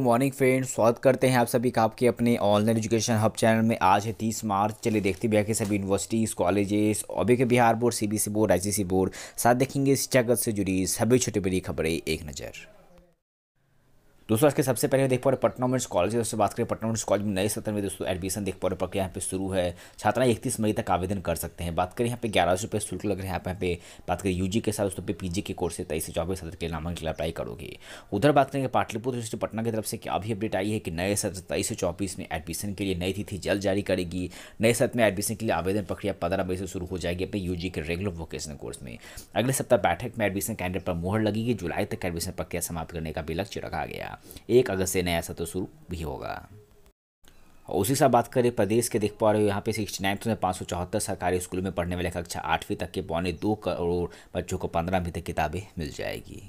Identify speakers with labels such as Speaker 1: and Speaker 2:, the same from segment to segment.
Speaker 1: morning friends स्वागत करते हैं आप सभी का आपके अपने ऑनलाइन एजुकेशन हब चैनल में आज है तीस मार्च चलिए देखते बिहार के सभी यूनिवर्सिटीज़ कॉलेजेस अभी के Bihar board CBSE board ICC board साथ देखेंगे इस जगत से जुड़ी सभी छोटी बड़ी खबरें एक नज़र दोस्तों आज के सबसे पहले देख पा रहे पटना मेंस कॉलेज से बात करें पटना मेंस कॉलेज में नए सत्र में दोस्तों एडमिशन देख पा रहे प्रक्रिया यहाँ पे शुरू है छात्राएं इकतीस मई तक आवेदन कर सकते हैं बात करें यहाँ पे ग्यारह सौ रुपये शुल्क लग रहा है यहाँ पे बात करें यूजी के साथ दोस्तों पे पीजी के कोर्स से तेईस से चौबीस सत्र के लिए नामांकन अप्लाई करोगे उधर बात करेंगे पाटलिपुत्र यूनिवर्सिटी पटना की तरफ से क्या अभी अपडेट आई है कि नए सत्र तेईस से चौबीस में एडमिशन के लिए नई तिथि जल्द जारी करेगी नए सत्र में एडमिशन के लिए आवेदन प्रक्रिया पंद्रह मई से शुरू हो जाएगी अपने यूजी के रेगुलर वोकेशनल कोर्स में अगले सप्ताह बैठक में एडमिशन कैंडिडेट पर मोहर लगेगी जुलाई तक एडमिशन प्रक्रिया समाप्त करने का भी लक्ष्य रखा गया एक अगस्त से नया सत्र शुरू भी होगा और उसी साथ बात करें प्रदेश के देख पा रहे हो यहाँ पे सिक्सटी नाइन परसेंट पाँच सौ चौहत्तर सरकारी स्कूलों में पढ़ने वाले कक्षा आठवीं तक के पौने दो करोड़ बच्चों को पंद्रहवीं तक किताबें मिल जाएगी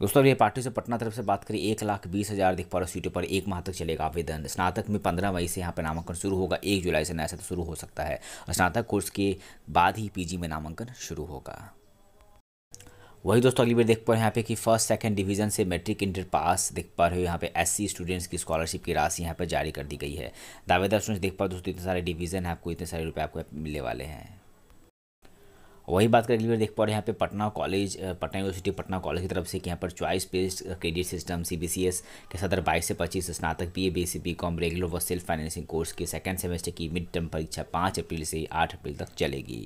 Speaker 1: दोस्तों ये पार्टी से पटना तरफ से बात करें एक लाख बीस हज़ार देख पा रहे सीटों पर एक माह तक चलेगा आवेदन स्नातक में पंद्रह मई से यहाँ पर नामांकन शुरू होगा एक जुलाई से नया सत्र शुरू हो सकता है स्नातक कोर्स के बाद ही पीजी में नामांकन शुरू होगा वही दोस्तों अगली बार देख पा रहे हैं यहाँ पे कि फर्स्ट सेकंड डिवीजन से मैट्रिक इंटर पास देख पा रहे हो यहाँ पे एससी स्टूडेंट्स की स्कॉलरशिप की राशि यहाँ पर जारी कर दी गई है दावेदार स्टूडेंट्स देख पा दोस्तों इतने सारे डिवीजन है आपको इतने सारे रुपये आपको मिलने वाले हैं वही बात करें अगली बार देख पा रहे हैं यहाँ पे Patna college Patna university Patna college की तरफ से कि यहाँ पर choice based credit system C B C S के सदर बाईस से पच्चीस स्नातक B A B C B com regular व सेल्फ फाइनेंसिंग कोर्स के सेकेंड सेमेस्टर की मिड टर्म परीक्षा पाँच अप्रैल से आठ अप्रैल तक चलेगी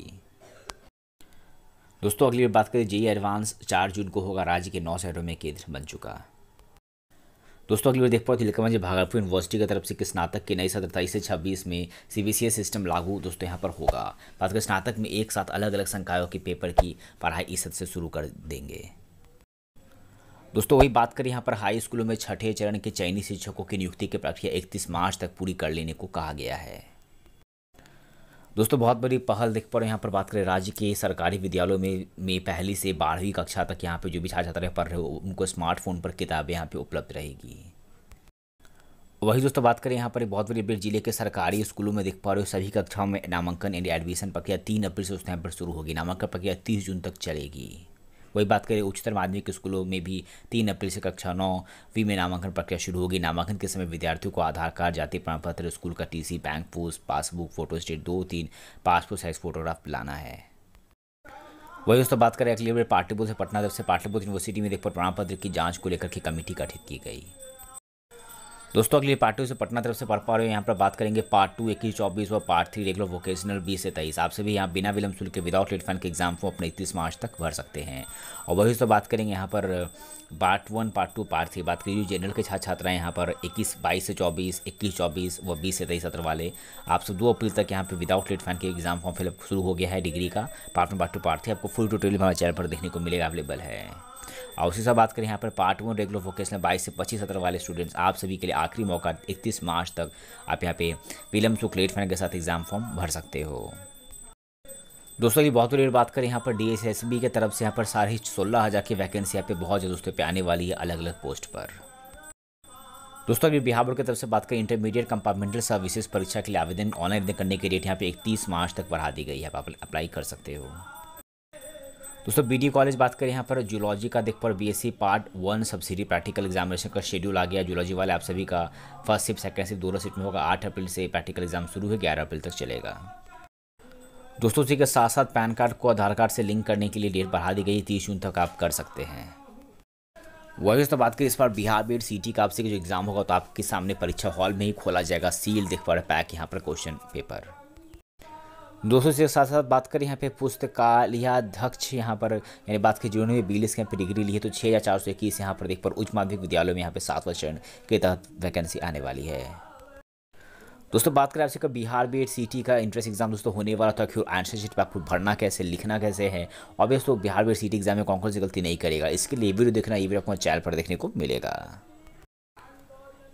Speaker 1: दोस्तों अगली बात करें जेई एडवांस चार जून को होगा राज्य के नौ शहरों में केंद्र बन चुका दोस्तों अगली बार देख पाओ तिलकमंज भागलपुर यूनिवर्सिटी की तरफ से कि स्नातक के नई सत्र तेईस से छब्बीस में सी सिस्टम लागू दोस्तों यहाँ पर होगा बात करें स्नातक में एक साथ अलग अलग संकायों के पेपर की पढ़ाई इस सत्र से शुरू कर देंगे दोस्तों वही बात करें यहाँ पर हाई स्कूलों में छठे चरण के चयनी शिक्षकों की नियुक्ति की प्रक्रिया इकतीस मार्च तक पूरी कर लेने को कहा गया है दोस्तों बहुत बड़ी पहल देख पा रहे यहाँ पर बात करें राज्य के सरकारी विद्यालयों में में पहली से बारहवीं कक्षा तक यहाँ पे जो भी छात्र छात्र पढ़ रहे हो उनको स्मार्टफोन पर किताबें यहाँ पे उपलब्ध रहेगी वही दोस्तों बात करें यहाँ पर एक बहुत बड़ी अपडेट जिले के सरकारी स्कूलों में देख पा रहे हो सभी कक्षाओं में नामांकन एंड एडमिशन प्रक्रिया तीन अप्रैल से उस टाइम पर शुरू होगी नामांकन प्रक्रिया तीस जून तक चलेगी वही बात करें उच्चतर माध्यमिक स्कूलों में भी तीन अप्रैल से कक्षा वी में नामांकन प्रक्रिया शुरू होगी नामांकन के समय विद्यार्थियों को आधार कार्ड जाति प्रमाण पत्र स्कूल का TC bank post passbook photo state दो तीन पासपोर्ट साइज फोटोग्राफ लाना है वही दोस्तों बात करें अगले बार पाटलिपुत्र से पटना तरफ से पाटलिपुत्र यूनिवर्सिटी में पर प्रमाण पत्र की जांच को लेकर की कमेटी गठित की गई दोस्तों अगले पार्ट टू से पटना तरफ से पढ़ पा रहे हो यहाँ पर बात करेंगे पार्ट टू इक्कीस चौबीस और पार्ट थ्री रेगुलर वोकेशनल बीस से तेईस आपसे भी यहाँ बिना विलंब शुल्क के विदाउट लेट के एग्जाम फॉर्म अपने इक्कीस मार्च तक भर सकते हैं और वही तो बात करेंगे यहाँ पर part one part two part three बात करिए जनरल के छात्र छात्राएं यहाँ पर इक्कीस बाईस से चौबीस इक्कीस चौबीस व बीस से तेईस सत्र वाले आप सब दो अप्रैल तक यहाँ पर विदाउट लेट फंड के एग्जाम फॉर्म फिलअप शुरू हो गया है डिग्री का part one part two part three आपको फुल ट्यूटोरियल हमारे चैनल पर देखने को मिलेगा अवेलेबल है और उसी से बात करें यहाँ पर पार्ट वन रेगुलर वोकेशनल बाईस से पच्चीस सत्र वाले स्टूडेंट्स आप सभी के लिए आखिरी मौका इकतीस मार्च तक आप यहाँ पे विलम शुक्ल एट के साथ एग्जाम फॉर्म भर सकते हो दोस्तों की बहुत बड़ी बात करें यहाँ पर डी के तरफ से यहाँ पर साढ़े सोलह हज़ार की वैकेंसी यहाँ पे बहुत जल्द दोस्तों पे आने वाली है अलग अलग पोस्ट पर दोस्तों अभी बिहार बोर्ड की तरफ से बात करें इंटरमीडिएट कंपार्टमेंटल सर्विसेज परीक्षा के लिए आवेदन ऑनलाइन करने के डेट यहाँ पे 31 मार्च तक बढ़ा दी गई है आप अप्लाई कर सकते हो दोस्तों बी कॉलेज बात करें यहाँ पर जूलॉजी का देख पर C part one subsidy practical examination का शेड्यूल आ गया जूलॉजी वाले आप सभी का फर्स्ट सिप सेकंड सिप दोनों सिप में होगा आठ अप्रैल से प्रैक्टिकल एग्जाम शुरू है ग्यारह अप्रैल तक चलेगा दोस्तों उसी के साथ साथ पैन कार्ड को आधार कार्ड से लिंक करने के लिए डेट बढ़ा दी गई तीस जून तक आप कर सकते हैं वही दोस्तों बात करें इस बार बिहार बेड सी का आपसे जो एग्जाम होगा तो आपके सामने परीक्षा हॉल में ही खोला जाएगा सील देख पा पैक यहाँ पर क्वेश्चन पेपर दोस्तों इसके साथ साथ बात करें यहाँ पे पुस्तकालयाध्यक्ष यहाँ पर यानी बात e की जिन्होंने बी एस यहाँ पर डिग्री ली है तो छः हज़ार चार सौ इक्कीस यहाँ पर देख पर उच्च माध्यमिक विद्यालयों में यहाँ पे सातवां चरण के तहत वैकेंसी आने वाली है दोस्तों बात करें आपसे कब Bihar B Ed C T का एंट्रेंस एग्जाम दोस्तों होने वाला था क्यों आंसर शीट पर आपको भरना कैसे लिखना कैसे है और दोस्तों Bihar B Ed C T exam में कौन कौन सी गलती नहीं करेगा इसके लिए वीडियो तो देखना ये वीडियो आपको चैनल पर देखने को मिलेगा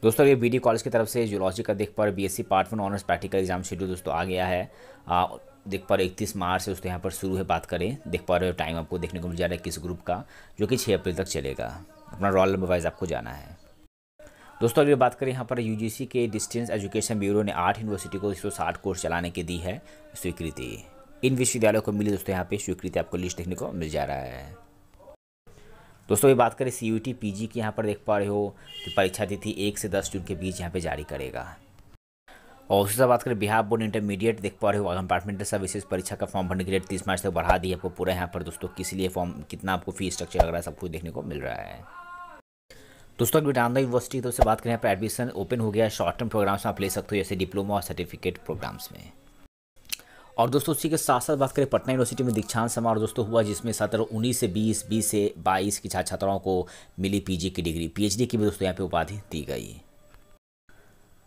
Speaker 1: दोस्तों ये बीडी कॉलेज की तरफ से जूलॉजी का देख पर BSc part one honours practical exam schedule दोस्तों आ गया है आ, देख पर 31 मार्च से दोस्तों यहाँ पर शुरू है बात करें देख पर टाइम आपको देखने को मिल जा रहा है किस ग्रुप का जो कि 6 अप्रैल तक चलेगा अपना रोल नंबर वाइज आपको जाना है दोस्तों अगर बात करें यहाँ पर यूजीसी के डिस्टेंस एजुकेशन ब्यूरो ने आठ यूनिवर्सिटी को एक कोर्स चलाने की दी है स्वीकृति इन विश्वविद्यालयों को मिली दोस्तों यहाँ पे स्वीकृति आपको लिस्ट देखने को मिल जा रहा है दोस्तों ये बात करें C U T P G की यहाँ पर देख पा रहे हो कि परीक्षा तिथि एक से दस जून के बीच यहाँ पर जारी करेगा और उसी से बात करें बिहार बोर्ड इंटरमीडिएट देख पा रहे हो कंपार्टमेंटल सर्विसेज परीक्षा का फॉर्म भरने के लिए तीस मार्च तक बढ़ा दी आपको पूरा यहाँ पर दोस्तों किस लिए फॉर्म कितना आपको फीस स्ट्रक्चर लग रहा है सब कुछ देखने को मिल रहा है दोस्तों अगर यूनिवर्सिटी तो उससे बात करें यहाँ पर एडमिशन ओपन हो गया शॉर्ट टर्म प्रोग्राम्स में आप ले सकते हो जैसे डिप्लोमा और सर्टिफिकेट प्रोग्राम्स में और दोस्तों उसी के साथ साथ बात करें पटना यूनिवर्सिटी में दीक्षांत समारोह दोस्तों हुआ जिसमें छात्र उन्नीस से बीस बीस से बाईस की छात्र छात्राओं को मिली पीजी की डिग्री पीएचडी की भी दोस्तों यहाँ पे उपाधि दी गई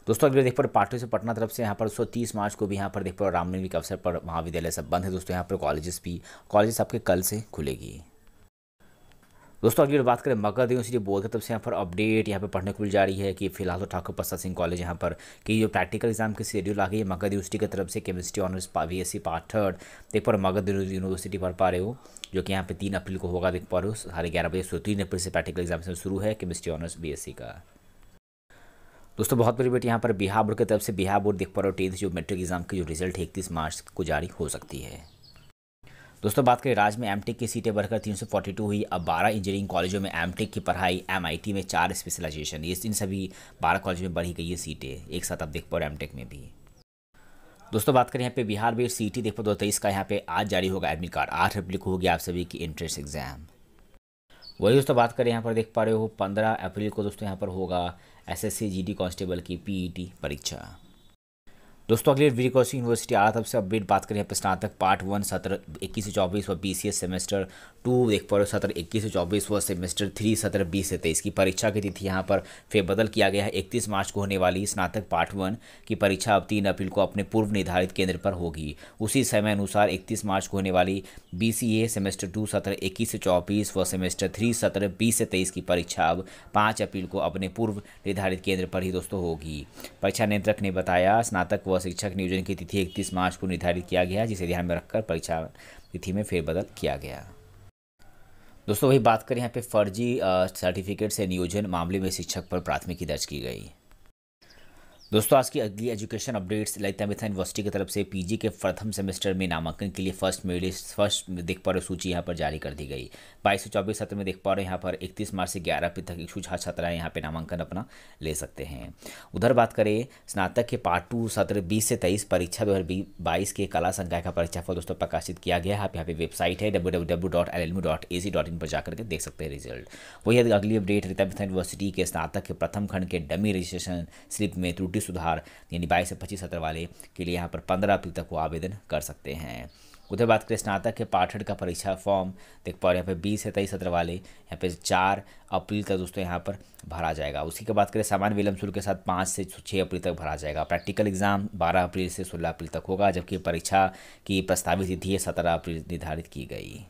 Speaker 1: दोस्तों अगले देख पर पार्टी से पटना तरफ से यहाँ पर दोस्तों तीस मार्च को भी यहाँ पर देख पर रामनवमी के अवसर पर महाविद्यालय सब बंद है दोस्तों यहाँ पर कॉलेजेस भी कॉलेजेस आपके कल से खुलेगी दोस्तों अगली बात करें मगध यूनिवर्सिटी बोर्ड की तरफ से यहाँ पर अपडेट यहाँ पर पढ़ने को मिल जा रही है कि फिलहाल तो ठाकुर प्रसाद सिंह कॉलेज यहाँ पर कि जो प्रैक्टिकल एग्जाम की शेड्यूल आ गई है मगध यूनिवर्सिटी की तरफ से chemistry honours B S C part third देख पर मगध यूनिवर्सिटी पढ़ पा रहे हो जो कि यहाँ पे तीन अप्रैल को होगा देख पा रहे हो साढ़े ग्यारह बजे सो तीन अप्रैल से प्रैक्टिकल एग्जाम शुरू है chemistry honours B S C का दोस्तों बहुत बड़ी बेटी यहाँ पर बिहार बोर्ड की तरफ से बिहार बोर्ड देख पा रहे हो टेंथ जो मेट्रिक एग्जाम की जो रिजल्ट है इकतीस मार्च को जारी हो सकती है दोस्तों बात करें राज्य में एमटेक की सीटें बढ़कर 342 हुई अब 12 इंजीनियरिंग कॉलेजों में एमटेक की पढ़ाई एमआईटी में चार स्पेशलाइजेशन ये इन सभी 12 कॉलेजों में बढ़ी गई है सीटें एक साथ आप देख पाओ एमटेक में भी दोस्तों बात करें यहाँ पे बिहार बेट सी टी देख पाओ दो तेईस तो का यहाँ पे आज जारी होगा एडमिट कार्ड आठ अप्रैल को होगी आप सभी की एंट्रेंस एग्जाम वही दोस्तों बात करें यहाँ पर देख पा रहे हो पंद्रह अप्रैल को दोस्तों यहाँ पर होगा S S C G D constable की पी ई टी परीक्षा दोस्तों अगले वीडियो कोचिंग यूनिवर्सिटी आज तब से अपडेट बात करें पर स्नातक पार्ट वन सत्र इक्कीस से चौबीस व बी सी सेमेस्टर टू देख पा रहे हो सत्र इक्कीस से चौबीस व सेमेस्टर थ्री सत्र बीस से तेईस की परीक्षा की तिथि यहाँ पर फिर बदल किया गया है इकतीस मार्च को होने वाली स्नातक पार्ट वन की परीक्षा अब तीन अप्रैल को अपने पूर्व निर्धारित केंद्र पर होगी उसी समय अनुसार इकतीस मार्च को होने वाली B C A semester two सत्र इक्कीस से चौबीस व सेमेस्टर थ्री सत्र बीस से तेईस की परीक्षा अब पाँच अप्रैल को अपने पूर्व निर्धारित केंद्र पर ही दोस्तों होगी परीक्षा नियंत्रक ने बताया स्नातक व युवा शिक्षक नियोजन की तिथि इकतीस मार्च को निर्धारित किया गया जिसे ध्यान में रखकर परीक्षा तिथि में फेरबदल किया गया दोस्तों वही बात करें यहाँ पे फर्जी सर्टिफिकेट से नियोजन मामले में शिक्षक पर प्राथमिकी दर्ज की गई दोस्तों आज की अगली एजुकेशन अपडेट्स ललिता मिथा यूनिवर्सिटी की तरफ से पीजी के प्रथम सेमेस्टर में नामांकन के लिए फर्स्ट मेरिट फर्स्ट देख पा रहे सूची यहाँ पर जारी कर दी गई बाईस से चौबीस सत्र में देख पा रहे यहाँ पर 31 मार्च से 11 अप्रैल तक इच्छुक छात्र छात्राएं यहाँ पे नामांकन अपना ले सकते हैं उधर बात करें स्नातक के पार्ट टू सत्र बीस से तेईस परीक्षा दो के कला संकाय का फल दोस्तों प्रकाशित किया गया है आप यहाँ पे वेबसाइट है डब्ल्यू पर जाकर के देख सकते हैं रिजल्ट वही अगली अपडेट ललिता मिथा यूनिवर्सिटी के स्नातक के प्रथम खंड के डमी रजिस्ट्रेशन स्लिप में त्रुटि सुधार यानी बाईस से पच्चीस सत्र वाले के लिए यहाँ पर पंद्रह अप्रैल तक वो आवेदन कर सकते हैं उधर बात करें स्नातक के पाठन का परीक्षा फॉर्म देख पा रहे यहाँ पर बीस से तेईस सत्र वाले यहाँ पे चार अप्रैल तक दोस्तों यहाँ पर भरा जाएगा उसी के बात करें सामान्य विलम्ब शुल्क के साथ पाँच से छः अप्रैल तक भरा जाएगा प्रैक्टिकल एग्जाम बारह अप्रैल से सोलह अप्रैल तक होगा जबकि परीक्षा की प्रस्तावित तिथि सत्रह अप्रैल निर्धारित की गई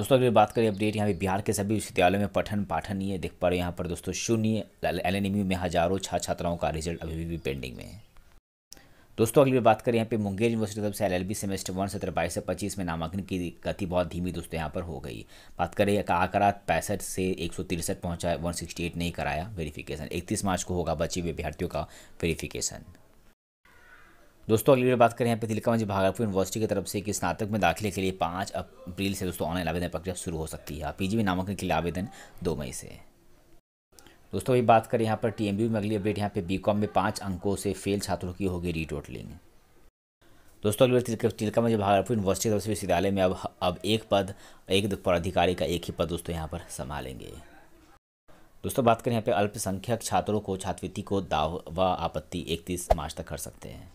Speaker 1: दोस्तों अगली बात करें अपडेट यहाँ पे बिहार के सभी विश्वविद्यालयों में पठन है देख पा रहे यहाँ पर दोस्तों शून्य एल एन में हजारों छात्र छात्राओं का रिजल्ट अभी भी पेंडिंग में है दोस्तों अगली बात करें यहाँ पे मुंगेर यूनिवर्सिटी तरफ से एल सेमेस्टर वन सत्रह बाईस से पच्चीस में नामांकन की गति बहुत धीमी दोस्तों यहाँ पर हो गई बात करें एक आंकड़ा पैंसठ से एक सौ तिरसठ वन सिक्सटी एट नहीं कराया वेरीफिकेशन इकतीस मार्च को होगा बची हुए भ्यर्थियों का वेरीफिकेशन दोस्तों अगली बात करें यहाँ पे तिलका मंझी भागलपुर यूनिवर्सिटी की तरफ से कि स्नातक में दाखिले के लिए पाँच अप्रैल से दोस्तों ऑनलाइन आवेदन प्रक्रिया शुरू हो सकती है पीजी में नामांकन के लिए आवेदन दो मई से दोस्तों अभी बात करें यहाँ पर बी में अगली अपडेट यहाँ पे बीकॉम में पाँच अंकों से फेल छात्रों की होगी रीटोटलिंग दोस्तों अगली बार तिलका में भागलपुर यूनिवर्सिटी तरफ से विश्वविद्यालय में अब अब एक पद एक पदाधिकारी का एक ही पद दोस्तों यहाँ पर संभालेंगे दोस्तों बात करें यहाँ पे अल्पसंख्यक छात्रों को छात्रवृत्ति को दावा आपत्ति इकतीस मार्च तक कर सकते हैं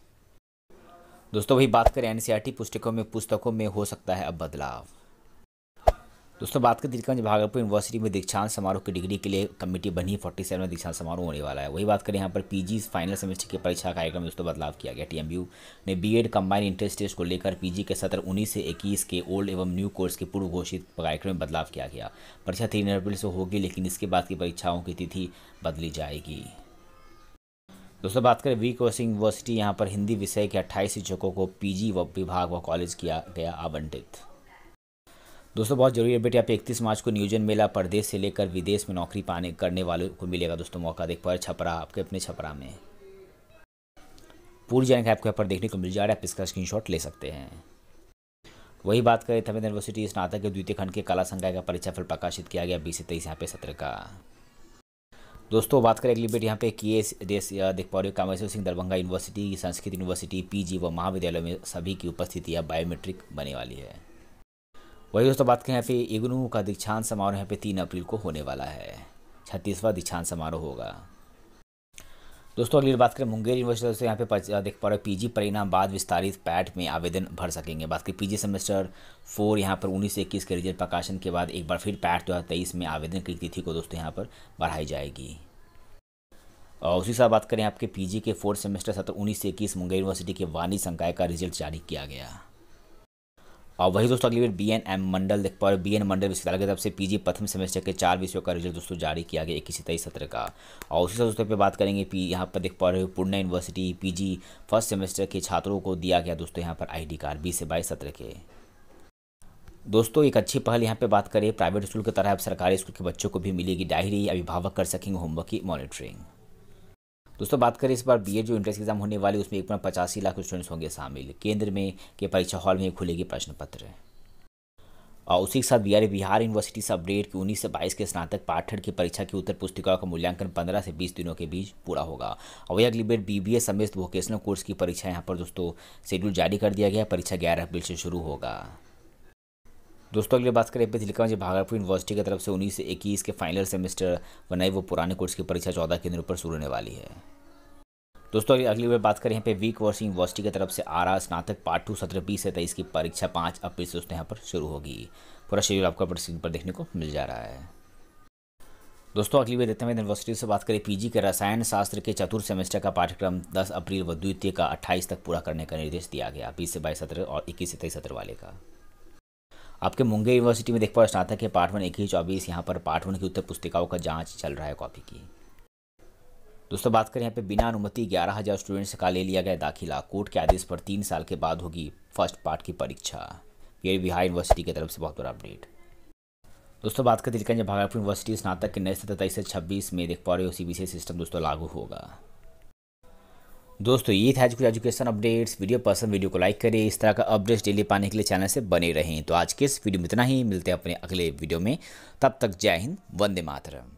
Speaker 1: दोस्तों वही बात करें एनसीईआरटी पुस्तकों में पुस्तकों में हो सकता है अब बदलाव दोस्तों बात करें दिलकंज भागलपुर यूनिवर्सिटी में दीक्षांत समारोह की डिग्री के लिए कमेटी बनी फोर्टी सेवन दीक्षांत समारोह होने वाला है वही बात करें यहाँ पर पीजी फाइनल सेमेस्टर की परीक्षा कार्यक्रम में दोस्तों बदलाव किया गया टीएमयू ने बीएड कंबाइंड इंट्रेंस टेस्ट को लेकर पीजी के सत्र उन्नीस से इक्कीस के ओल्ड एवं न्यू कोर्स के पूर्व घोषित कार्यक्रम में बदलाव किया गया परीक्षा तीन अप्रैल से होगी लेकिन इसके बाद की परीक्षाओं की तिथि बदली जाएगी दोस्तों बात करें वी कोसिंग यूनिवर्सिटी यहाँ पर हिंदी विषय के अट्ठाईस शिक्षकों को पीजी व विभाग व कॉलेज किया गया आवंटित दोस्तों बहुत जरूरी है बेटे आप इकतीस मार्च को नियोजन मेला प्रदेश से लेकर विदेश में नौकरी पाने करने वालों को मिलेगा दोस्तों मौका देख पाए छपरा आपके अपने छपरा में पूरी जानकारी आपको यहाँ पर देखने को मिल जा रहा है आप इसका स्क्रीन ले सकते हैं वही बात करें थमेंद्र यूनिवर्सिटी स्नातक के द्वितीय खंड के कला संकाय का परीक्षा फल प्रकाशित किया गया बीस से तेईस यहाँ पे सत्र का दोस्तों बात करें अगली बेट यहाँ पे किए देश देख पा रहे हो Kameshwar Singh Darbhanga university Sanskrit university PG व महाविद्यालय में सभी की उपस्थिति या बायोमेट्रिक बने वाली है वही दोस्तों बात करें यहाँ पे इग्नू का दीक्षांत समारोह यहाँ पे तीन अप्रैल को होने वाला है छत्तीसवां दीक्षांत समारोह होगा दोस्तों अगली बात करें मुंगेर यूनिवर्सिटी से यहाँ पे देख पा रहे पी जी परिणाम बाद विस्तारित पैट में आवेदन भर सकेंगे बात करें पीजी सेमेस्टर फोर यहाँ पर उन्नीस से इक्कीस के रिजल्ट प्रकाशन के बाद एक बार फिर पैट दो हज़ार तेईस में आवेदन की तिथि को दोस्तों यहाँ पर बढ़ाई जाएगी और उसी साथ बात करें आपके पीजी के फोर्थ सेमेस्टर सत्र उन्नीस से इक्कीस मुंगेर यूनिवर्सिटी के वानी संकाय का रिजल्ट जारी किया गया और वही दोस्तों अगली बार बी एन एम मंडल देख पा रहे बी एन मंडल विश्वविद्यालय की तरफ से पीजी प्रथम सेमेस्टर के चार विषयों का रिजल्ट दोस्तों जारी किया गया इक्कीस तेईस सत्र का और उसी दोस्तों पे बात करेंगे पी यहाँ पर देख पा रहे हो Purnia university PG first semester के छात्रों को दिया गया दोस्तों यहाँ पर डी कार्ड बीस से बाईस सत्र के दोस्तों एक अच्छी पहल यहाँ पे बात करें प्राइवेट स्कूल की तरह अब सरकारी स्कूल के बच्चों को भी मिलेगी डायरी अभिभावक कर सकेंगे होमवर्क की मॉनिटरिंग दोस्तों बात करें इस बार बी जो इंट्रेंस एग्जाम होने वाली उसमें एक पचासी लाख स्टूडेंट्स होंगे शामिल केंद्र में के परीक्षा हॉल में खुलेगी प्रश्न पत्र और उसी के साथ बिहार बिहार यूनिवर्सिटी से अपडेट की उन्नीस से बाईस के स्नातक पाठ्य की परीक्षा की उत्तर पुस्तिकाओं का मूल्यांकन पंद्रह से बीस दिनों के बीच पूरा होगा और वही अगली बेट बी बी समेत वोकेशनल कोर्स की परीक्षा यहाँ पर दोस्तों शेड्यूल जारी कर दिया गया परीक्षा ग्यारह अप्रैल से शुरू होगा दोस्तों अगले बात करें पिछलिका जी भागलपुर यूनिवर्सिटी की तरफ से उन्नीस से इक्कीस के फाइनल सेमेस्टर बनाई वो पुराने कोर्स की परीक्षा चौदह केंद्रों पर शुरू होने वाली है दोस्तों अगली बार बात करें यहाँ पे वीक वर्ष यूनिवर्सिटी की तरफ से आरा स्नातक पार्ट टू सत्र बीस से तेईस की परीक्षा पाँच अप्रैल से दोस्तों यहाँ पर शुरू होगी पूरा शेड्यूल आपको अपने स्क्रीन पर देखने को मिल जा रहा है दोस्तों अगली बार देखते हैं यूनिवर्सिटी से बात करें पीजी के रसायन शास्त्र के चतुर्थ सेमेस्टर का पाठ्यक्रम दस अप्रैल व द्वितीय का अट्ठाईस तक पूरा करने का निर्देश दिया गया बीस से बाईस सत्र और इक्कीस से तेईस सत्र वाले का आपके मुंगे यूनिवर्सिटी में देख पाओ स्नातक के पार्ट वन एक ही चौबीस यहाँ पर पार्ट वन की उत्तर पुस्तिकाओं का जाँच चल रहा है कॉपी की दोस्तों बात करें यहाँ पे बिना अनुमति ग्यारह हज़ार स्टूडेंट्स का ले लिया गया दाखिला कोर्ट के आदेश पर तीन साल के बाद होगी फर्स्ट पार्ट की परीक्षा ये बिहार यूनिवर्सिटी की तरफ से बहुत बड़ा अपडेट दोस्तों बात करते हैं भागलपुर यूनिवर्सिटी स्नातक के नए सत्र तेईस से छब्बीस में देख पा रहे हो सी सिस्टम दोस्तों लागू होगा दोस्तों ये था आज कुछ एजुकेशन अपडेट्स वीडियो पसंद वीडियो को लाइक करें इस तरह का अपडेट्स डेली पाने के लिए चैनल से बने रहें तो आज के इस वीडियो में इतना ही मिलते हैं अपने अगले वीडियो में तब तक जय हिंद वंदे मातरम